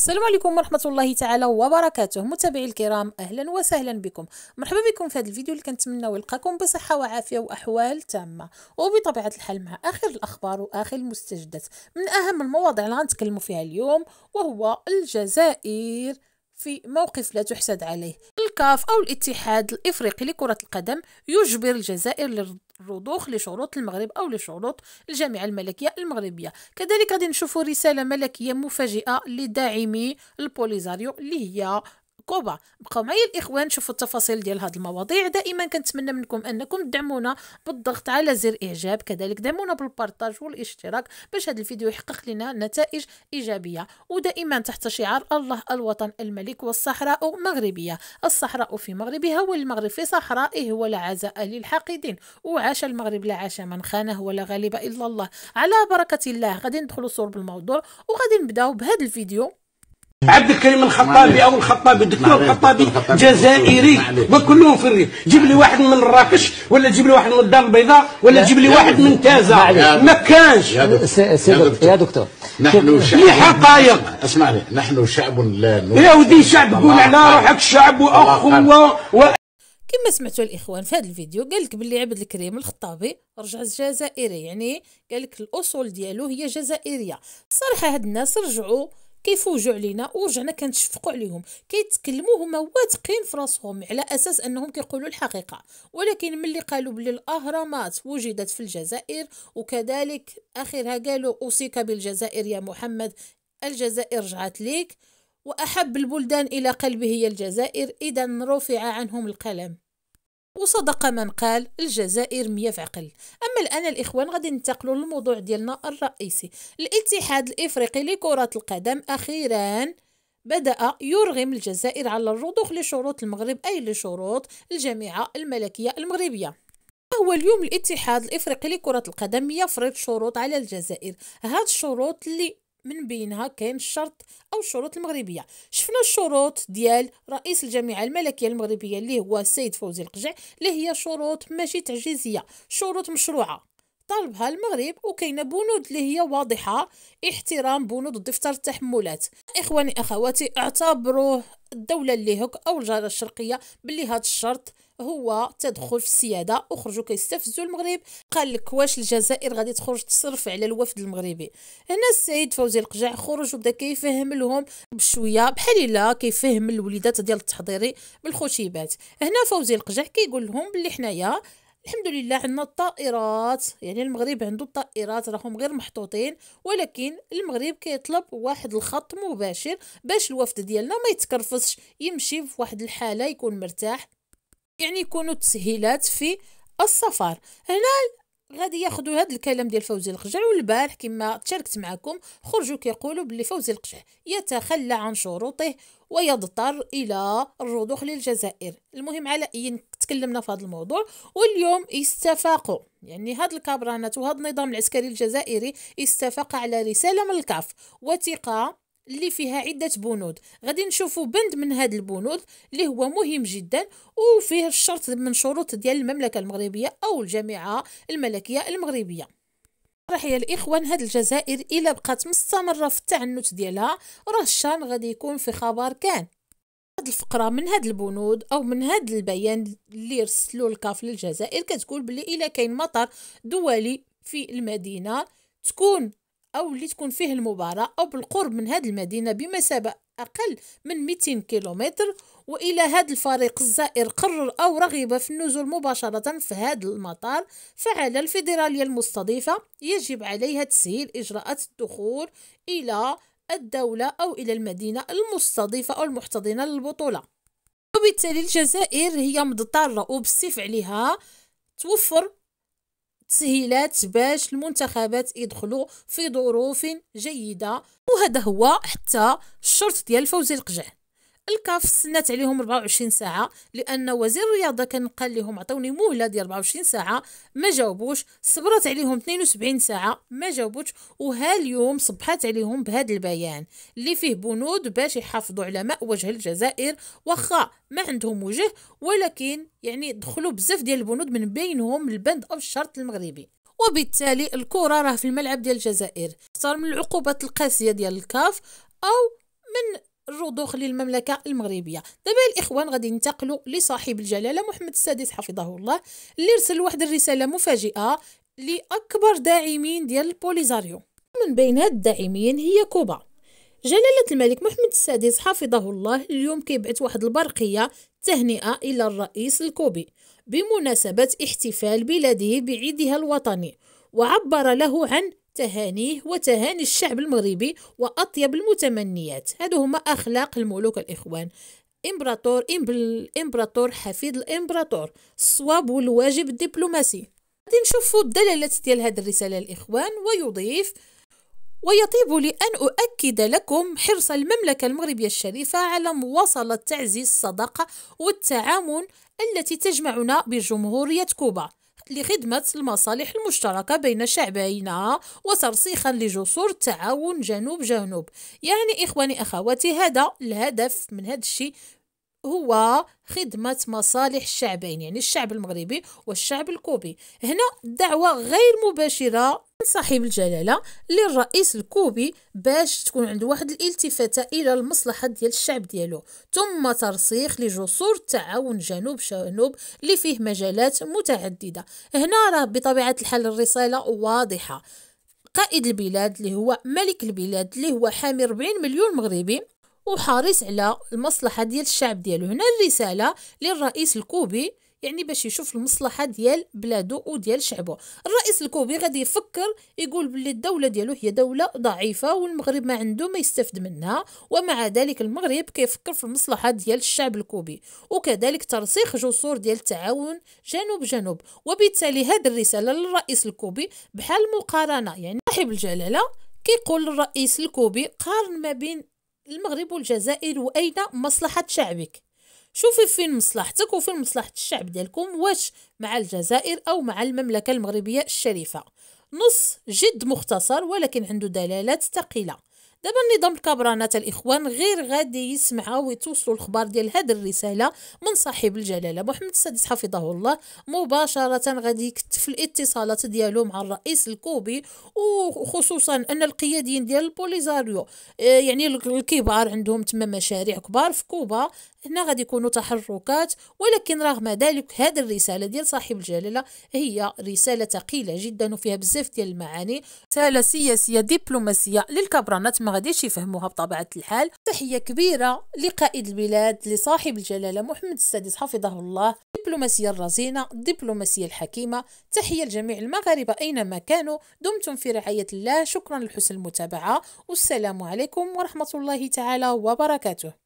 السلام عليكم ورحمه الله تعالى وبركاته متابعي الكرام اهلا وسهلا بكم مرحبا بكم في هذا الفيديو اللي كنتمناو يلقاكم بصحه وعافيه واحوال تامه وبطبيعه الحال مع اخر الاخبار واخر المستجدات من اهم المواضيع اللي غنتكلموا فيها اليوم وهو الجزائر في موقف لا تحسد عليه الكاف أو الاتحاد الإفريقي لكرة القدم يجبر الجزائر للرضوخ لشروط المغرب أو لشروط الجامعة الملكية المغربية كذلك غادي نشوفوا رسالة ملكية مفاجئة لداعمي البوليزاريو اللي هي كوبا بقاو معايا الاخوان شوفوا التفاصيل ديال هاد المواضيع دائما كنتمنى منكم انكم تدعمونا بالضغط على زر اعجاب كذلك دعمونا بالبارطاج والاشتراك باش هذا الفيديو يحقق لنا نتائج ايجابيه ودائما تحت شعار الله الوطن الملك والصحراء مغربيه الصحراء في مغربها والمغرب في صحرائه ولا عزاء للحاقدين وعاش المغرب لا عاش من خانه ولا غالب الا الله على بركه الله غادي ندخلوا صور بالموضوع وغادي نبداو بهذا الفيديو عبد الكريم الخطابي او الخطابي الدكتور الخطابي جزائري وكلهم في الريف جيب لي واحد من مراكش ولا جيب لي واحد من الدار البيضاء ولا جيب لي واحد من تازا ما كانش يا دكتور, يا دكتور. نحن شعب حقائق اسمعني نحن شعب لا يا ودي شعب قول على روحك شعب واخوه و... كما سمعتوا الاخوان في هذا الفيديو قال لك باللي عبد الكريم الخطابي رجع جزائري يعني قال لك الاصول ديالو هي جزائريه صراحه هاد الناس رجعوا كيفوجوا علينا ورجعنا كنتشفقوا عليهم كيتكلموا هما واثقين في راسهم على اساس انهم كيقولوا الحقيقه ولكن ملي قالوا بلي الاهرامات وجدت في الجزائر وكذلك اخرها قالوا اوصيك بالجزائر يا محمد الجزائر رجعت ليك واحب البلدان الى قلبه هي الجزائر اذا رفع عنهم القلم وصدق من قال الجزائر مية في عقل اما الان الاخوان غادي ننتقلوا للموضوع ديالنا الرئيسي الاتحاد الافريقي لكره القدم اخيرا بدأ يرغم الجزائر على الرضوخ لشروط المغرب أي لشروط الجامعة الملكية المغربية هو اليوم الاتحاد الافريقي لكرة القدم يفرض شروط على الجزائر هاد الشروط اللي من بينها كاين الشرط او الشروط المغربيه شفنا الشروط ديال رئيس الجامعه الملكيه المغربيه اللي هو السيد فوزي القجع اللي هي شروط ماشي تعجيزيه شروط مشروعه طالبها المغرب وكاينه بنود اللي هي واضحه احترام بنود دفتر التحملات اخواني اخواتي اعتبروه الدوله اللي هك او الجاره الشرقيه باللي هذا الشرط هو تدخل في السياده وخرجوا كيستفزوا المغرب قال لك واش الجزائر غادي تخرج تصرف على الوفد المغربي هنا السيد فوزي القجع خرج وبدا كيفهم لهم بشويه بحال الا كيفهم الوليدات ديال التحضيري بالخشيبات هنا فوزي القجع كيقول لهم بلي حنايا الحمد لله عندنا الطائرات يعني المغرب عنده الطائرات راهم غير محطوطين ولكن المغرب كيطلب واحد الخط مباشر باش الوفد ديالنا ما يتكرفصش يمشي في واحد الحاله يكون مرتاح يعني يكونوا تسهيلات في السفر هنا غادي ياخذوا هذا الكلام ديال فوزي القجع والبارح كما تشاركت معكم خرجوا كيقولوا بلي فوزي القجع يتخلى عن شروطه ويضطر الى الرضوخ للجزائر المهم على اي تكلمنا في هذا الموضوع واليوم استفاقوا يعني هاد الكابرانات وهاد النظام العسكري الجزائري استفاق على رسالة من الكاف وثيقة اللي فيها عدة بنود غادي نشوفوا بند من هاد البنود اللي هو مهم جدا وفيه الشرط من شروط ديال المملكة المغربية أو الجامعة الملكية المغربية راح يا الاخوان هاد الجزائر الا بقات مستمره في التعنت ديالها راه الشان غادي يكون في خبر كان هاد الفقره من هاد البنود او من هاد البيان اللي رسلو الكاف للجزائر كتقول بلي الا كاين مطر دولي في المدينه تكون او اللي تكون فيه المباراه او بالقرب من هاد المدينه بمسافه اقل من 200 كيلومتر والى هاد الفريق الزائر قرر او رغب في النزول مباشره في هاد المطار فعلى الفيدراليه المستضيفه يجب عليها تسهيل اجراءات الدخول الى الدولة أو إلى المدينة المستضيفة أو المحتضنة للبطولة وبالتالي الجزائر هي مضطرة وبالسيف عليها توفر تسهيلات باش المنتخبات يدخلوا في ظروف جيدة وهذا هو حتى الشرط ديال فوزي القجعان الكاف سنات عليهم 24 ساعه لان وزير الرياضه كان قال لهم عطوني مهله ديال 24 ساعه ما جاوبوش صبرات عليهم 72 ساعه ما جاوبوش وها اليوم صبحات عليهم بهذا البيان اللي فيه بنود باش يحافظوا على ماء وجه الجزائر واخا ما عندهم وجه ولكن يعني دخلوا بزاف ديال البنود من بينهم البند او الشرط المغربي وبالتالي الكره راه في الملعب ديال الجزائر صار من العقوبات القاسيه ديال الكاف او من الرضوخ للمملكة المغربية دابا الإخوان غادي ينتقلوا لصاحب الجلالة محمد السادس حفظه الله اللي رسل واحد الرسالة مفاجئة لأكبر داعمين ديال البوليزاريو من بين هاد الداعمين هي كوبا جلالة الملك محمد السادس حفظه الله اليوم كيبعث واحد البرقية تهنئة إلى الرئيس الكوبي بمناسبة احتفال بلاده بعيدها الوطني وعبر له عن تهانيه وتهاني الشعب المغربي وأطيب المتمنيات هادو هما أخلاق الملوك الإخوان إمبراطور إمبراطور حفيد الإمبراطور الصواب والواجب الدبلوماسي غادي نشوفوا الدلالات ديال هذه الرسالة الإخوان ويضيف ويطيب لي أن أؤكد لكم حرص المملكة المغربية الشريفة على مواصلة تعزيز الصداقة والتعاون التي تجمعنا بجمهورية كوبا لخدمة المصالح المشتركة بين شعبينا وترسيخا لجسور التعاون جنوب جنوب يعني إخواني أخواتي هذا الهدف من هذا الشيء هو خدمة مصالح الشعبين يعني الشعب المغربي والشعب الكوبي هنا دعوة غير مباشرة من صاحب الجلالة للرئيس الكوبي باش تكون عنده واحد الالتفاتة إلى المصلحة ديال الشعب ديالو ثم ترسيخ لجسور تعاون جنوب شنوب اللي فيه مجالات متعددة هنا راه بطبيعة الحال الرسالة واضحة قائد البلاد اللي هو ملك البلاد اللي هو حامي 40 مليون مغربي وحارس على المصلحة ديال الشعب ديالو هنا الرسالة للرئيس الكوبي يعني باش يشوف المصلحة ديال بلادو وديال شعبه الرئيس الكوبي غادي يفكر يقول باللي الدولة ديالو هي دولة ضعيفة والمغرب ما عنده ما يستفد منها ومع ذلك المغرب كيفكر في المصلحة ديال الشعب الكوبي وكذلك ترسيخ جسور ديال التعاون جنوب جنوب وبالتالي هذه الرسالة للرئيس الكوبي بحال مقارنة يعني صاحب الجلالة كيقول الرئيس الكوبي قارن ما بين المغرب والجزائر وأين مصلحة شعبك شوفي فين مصلحتك وفين مصلحة الشعب ديالكم واش مع الجزائر أو مع المملكة المغربية الشريفة نص جد مختصر ولكن عنده دلالات ثقيله دابا النظام الكبرانات الإخوان غير غادي يسمع ويتوصلوا الخبر ديال هاد الرسالة من صاحب الجلالة محمد السادس حفظه الله مباشرة غادي يكتف الاتصالات ديالو مع الرئيس الكوبي وخصوصا أن القياديين ديال البوليزاريو آه، يعني الكبار عندهم تما مشاريع كبار في كوبا هنا غادي يكونوا تحركات ولكن رغم ذلك هذه الرسالة ديال صاحب الجلالة هي رسالة ثقيلة جدا وفيها بزاف ديال المعاني رسالة سياسية دبلوماسية للكبرانات مع غاديش يفهموها بطبيعه الحال تحيه كبيره لقائد البلاد لصاحب الجلاله محمد السادس حفظه الله الدبلوماسيه الرزينه الدبلوماسيه الحكيمه تحيه لجميع المغاربه اينما كانوا دمتم في رعايه الله شكرا لحسن المتابعه والسلام عليكم ورحمه الله تعالى وبركاته